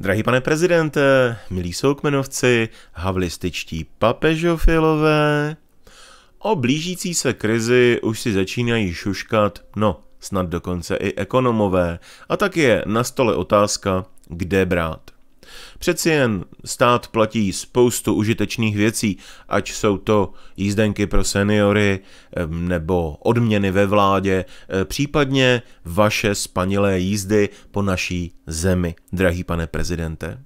Drahý pane prezidente, milí soukmenovci, havlističtí papežofilové, o blížící se krizi už si začínají šuškat, no snad dokonce i ekonomové, a tak je na stole otázka, kde brát. Přeci jen stát platí spoustu užitečných věcí, ať jsou to jízdenky pro seniory nebo odměny ve vládě, eh, případně vaše spanilé jízdy po naší zemi, drahý pane prezidente.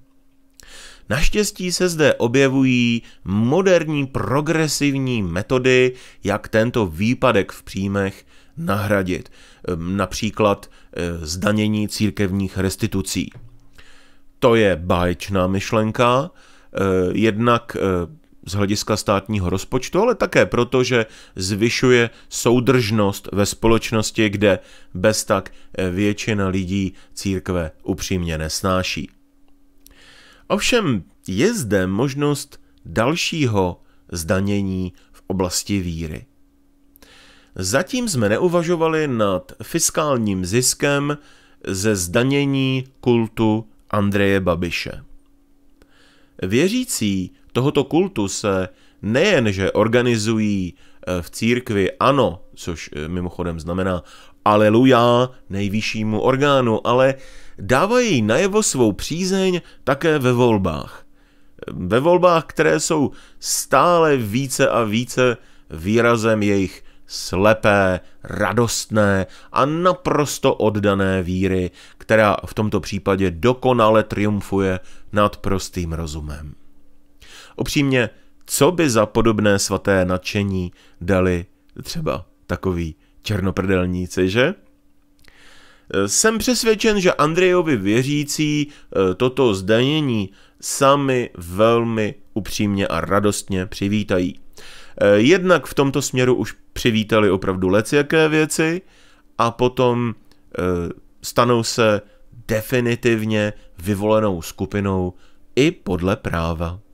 Naštěstí se zde objevují moderní progresivní metody, jak tento výpadek v příjmech nahradit, například eh, zdanění církevních restitucí to je báječná myšlenka, eh, jednak eh, z hlediska státního rozpočtu, ale také proto, že zvyšuje soudržnost ve společnosti, kde bez tak eh, většina lidí církve upřímně nesnáší. Ovšem je zde možnost dalšího zdanění v oblasti víry. Zatím jsme neuvažovali nad fiskálním ziskem ze zdanění kultu Andreje Babiše. Věřící tohoto kultu se nejenže organizují eh, v církvi ano, což eh, mimochodem znamená aleluja nejvyššímu orgánu, ale dávají najevo svou přízeň také ve volbách. Ve volbách, které jsou stále více a více výrazem jejich slepé, radostné a naprosto oddané víry, která v tomto případě dokonale triumfuje nad prostým rozumem. Upřímně, co by za podobné svaté nadšení dali třeba takový černoprdelníci, že? Jsem přesvědčen, že Andrejovi věřící eh, toto zdanění sami velmi upřímně a radostně přivítají. Eh, jednak v tomto směru už přivítali opravdu leciaké věci a potom eh, stanou se definitivně vyvolenou skupinou i podle práva.